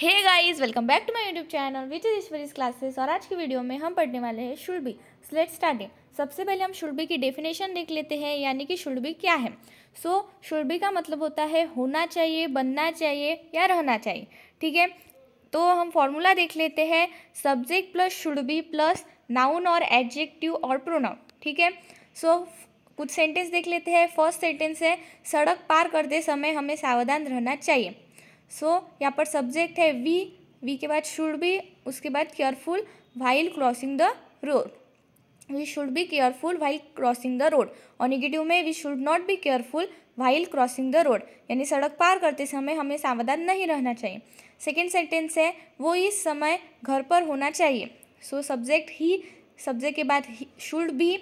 hey guys welcome back to my YouTube channel which is Ishwari's classes और आज की video में हम पढ़ने वाले हैं शुड बी स्लेट स्टार्टिंग सबसे पहले हम शुड बी की डेफिनेशन देख लेते हैं यानी कि शुड बी क्या है सो so, शुड बी का मतलब होता है होना चाहिए बनना चाहिए या रहना चाहिए ठीक है तो हम फॉर्मूला देख लेते हैं subject plus should be plus noun और एडजेक्टिव और प्रोनाउन ठीक है सो कुछ सेंटेंस देख लेते हैं फर्स्ट सेंटेंस है सड़क पार करते समय हमें सावधान रहना चाहिए सो so, यहाँ पर सब्जेक्ट है वी वी के बाद शुड बी उसके बाद careful while crossing the road we should be careful while crossing the road और निगेटिव में we should not be careful while crossing the road यानी सड़क पार करते समय हमें सावधान नहीं रहना चाहिए सेकेंड सेंटेंस है वो इस समय घर पर होना चाहिए सो सब्जेक्ट ही सब्जेक्ट के बाद should be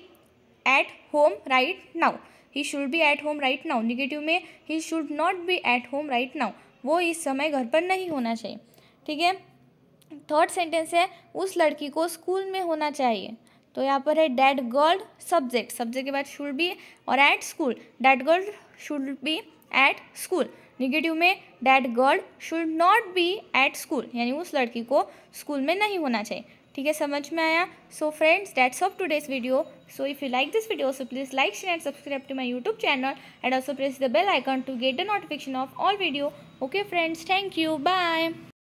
at home right now he should be at home right now negative में he should not be at home right now वो इस समय घर पर नहीं होना चाहिए ठीक है थर्ड सेंटेंस है उस लड़की को स्कूल में होना चाहिए तो यहाँ पर है डैड गर्ल सब्जेक्ट सब्जेक्ट के बाद शुड बी और at school that girl should be at school negative में that girl should not be at school यानी उस लड़की को स्कूल में नहीं होना चाहिए ठीक है समझ में आया so friends that's of today's video so if you like this video so please like share and subscribe to my YouTube channel and also press the bell icon to get the notification of all video okay friends thank you bye